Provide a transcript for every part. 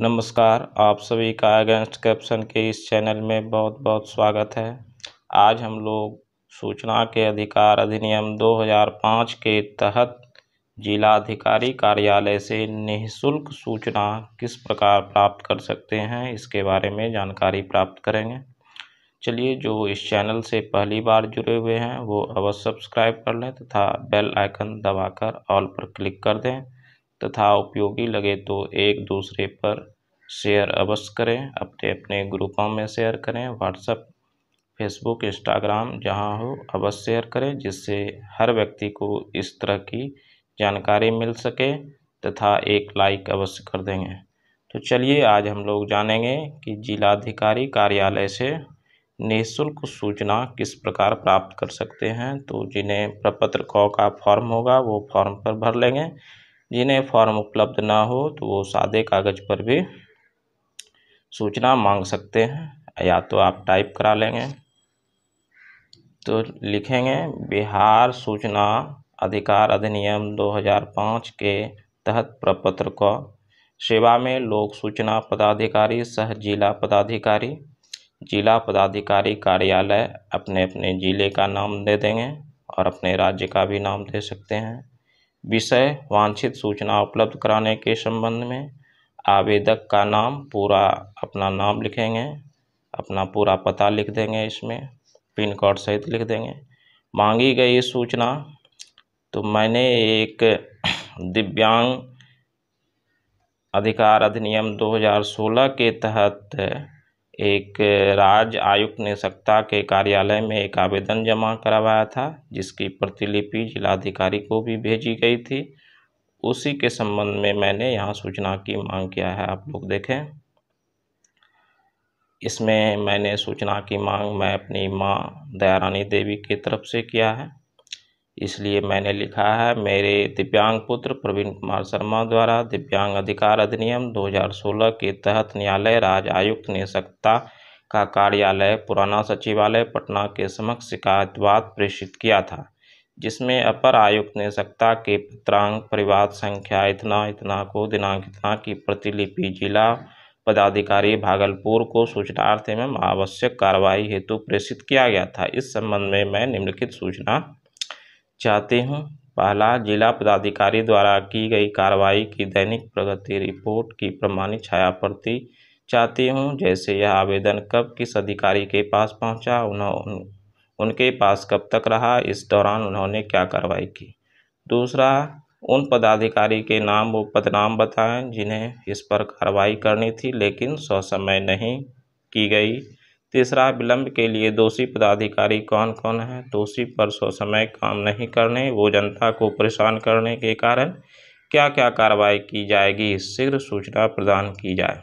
नमस्कार आप सभी का अगेंस्ट करप्शन के इस चैनल में बहुत बहुत स्वागत है आज हम लोग सूचना के अधिकार अधिनियम 2005 के तहत जिलाधिकारी कार्यालय से निःशुल्क सूचना किस प्रकार प्राप्त कर सकते हैं इसके बारे में जानकारी प्राप्त करेंगे चलिए जो इस चैनल से पहली बार जुड़े हुए हैं वो अवश्य सब्सक्राइब कर लें तथा बेल आइकन दबाकर ऑल पर क्लिक कर दें तथा उपयोगी लगे तो एक दूसरे पर शेयर अवश्य करें अपने अपने ग्रुपों में शेयर करें व्हाट्सएप फेसबुक इंस्टाग्राम जहां हो अवश्य शेयर करें जिससे हर व्यक्ति को इस तरह की जानकारी मिल सके तथा एक लाइक अवश्य कर देंगे तो चलिए आज हम लोग जानेंगे कि जिलाधिकारी कार्यालय से निःशुल्क सूचना किस प्रकार प्राप्त कर सकते हैं तो जिन्हें प्रपत्र कॉ का फॉर्म होगा वो फॉर्म पर भर लेंगे जिन्हें फॉर्म उपलब्ध ना हो तो वो सादे कागज़ पर भी सूचना मांग सकते हैं या तो आप टाइप करा लेंगे तो लिखेंगे बिहार सूचना अधिकार अधिनियम 2005 के तहत प्रपत्र को सेवा में लोक सूचना पदाधिकारी सह जिला पदाधिकारी जिला पदाधिकारी कार्यालय अपने अपने ज़िले का नाम दे देंगे और अपने राज्य का भी नाम दे सकते हैं विषय वांछित सूचना उपलब्ध कराने के संबंध में आवेदक का नाम पूरा अपना नाम लिखेंगे अपना पूरा पता लिख देंगे इसमें पिन कोड सहित लिख देंगे मांगी गई सूचना तो मैंने एक दिव्यांग अधिकार अधिनियम 2016 के तहत एक राज आयुक्त ने सत्ता के कार्यालय में एक आवेदन जमा करवाया था जिसकी प्रतिलिपि जिलाधिकारी को भी भेजी गई थी उसी के संबंध में मैंने यहाँ सूचना की मांग किया है आप लोग देखें इसमें मैंने सूचना की मांग मैं अपनी माँ दयारानी देवी की तरफ से किया है इसलिए मैंने लिखा है मेरे दिव्यांग पुत्र प्रवीण कुमार शर्मा द्वारा दिव्यांग अधिकार अधिनियम 2016 के तहत न्यायालय राज आयुक्त ने सत्ता का कार्यालय पुराना सचिवालय पटना के समक्ष शिकायतवाद प्रेषित किया था जिसमें अपर आयुक्त ने सकता के पुत्रांग परिवार संख्या इतना इतना को दिनांक इतना की प्रतिलिपि जिला पदाधिकारी भागलपुर को सूचनार्थ एवं आवश्यक कार्रवाई हेतु प्रेषित किया गया था इस संबंध में मैं निम्नलिखित सूचना चाहते हैं पहला जिला पदाधिकारी द्वारा की गई कार्रवाई की दैनिक प्रगति रिपोर्ट की प्रमाणित प्रति चाहती हूँ जैसे यह आवेदन कब किस अधिकारी के पास पहुँचा उन्होंने उनके पास कब तक रहा इस दौरान उन्होंने क्या कार्रवाई की दूसरा उन पदाधिकारी के नाम व पदनाम बताएं जिन्हें इस पर कार्रवाई करनी थी लेकिन सौ समय नहीं की गई तीसरा विलंब के लिए दोषी पदाधिकारी कौन कौन है दोषी पर समय काम नहीं करने वो जनता को परेशान करने के कारण क्या क्या कार्रवाई की जाएगी शीघ्र सूचना प्रदान की जाए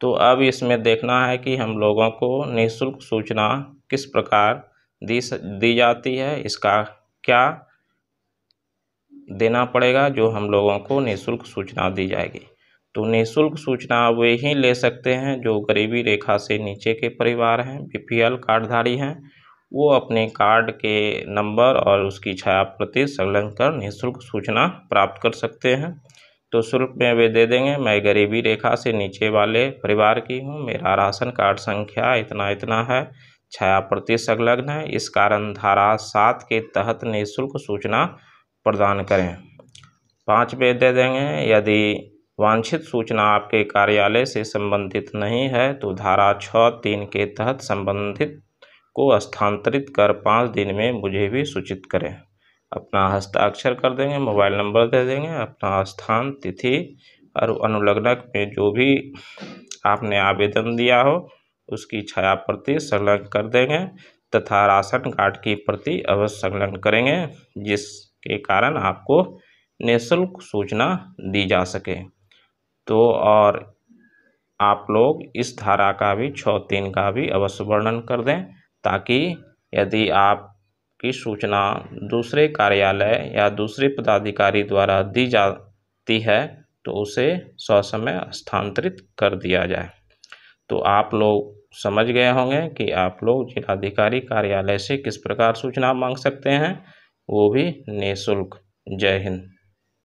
तो अब इसमें देखना है कि हम लोगों को निःशुल्क सूचना किस प्रकार दी दी जाती है इसका क्या देना पड़ेगा जो हम लोगों को निःशुल्क सूचना दी जाएगी तो निःशुल्क सूचना वे ही ले सकते हैं जो गरीबी रेखा से नीचे के परिवार हैं बीपीएल कार्डधारी हैं वो अपने कार्ड के नंबर और उसकी छाया प्रति संलग्न कर निःशुल्क सूचना प्राप्त कर सकते हैं तो शुल्क में वे दे देंगे मैं गरीबी रेखा से नीचे वाले परिवार की हूँ मेरा राशन कार्ड संख्या इतना इतना है छाया प्रति संलग्न है इस कारण धारा सात के तहत निःशुल्क सूचना प्रदान करें पाँच में दे देंगे यदि वांछित सूचना आपके कार्यालय से संबंधित नहीं है तो धारा छः तीन के तहत संबंधित को स्थानांतरित कर पाँच दिन में मुझे भी सूचित करें अपना हस्ताक्षर कर देंगे मोबाइल नंबर दे देंगे अपना स्थान तिथि और अनुलग्नक में जो भी आपने आवेदन दिया हो उसकी छाया प्रति संलग्न कर देंगे तथा राशन कार्ड की प्रति अवश्य संलग्न करेंगे जिसके कारण आपको निःशुल्क सूचना दी जा सके तो और आप लोग इस धारा का भी छः तीन का भी अवश्य वर्णन कर दें ताकि यदि आप की सूचना दूसरे कार्यालय या दूसरे पदाधिकारी द्वारा दी जाती है तो उसे ससमय स्थानांतरित कर दिया जाए तो आप लोग समझ गए होंगे कि आप लोग जिलाधिकारी कार्यालय से किस प्रकार सूचना मांग सकते हैं वो भी निःशुल्क जय हिंद